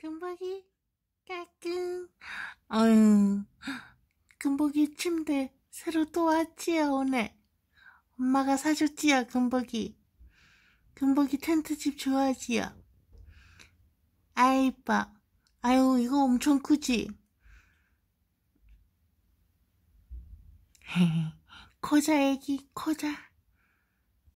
금복이 까꿍 어휴 금복이 침대 새로 또 왔지요 오늘 엄마가 사줬지요 금복이 금복이 텐트집 좋아하지요 아이 빠 아유 이거 엄청 크지 코자 애기 코자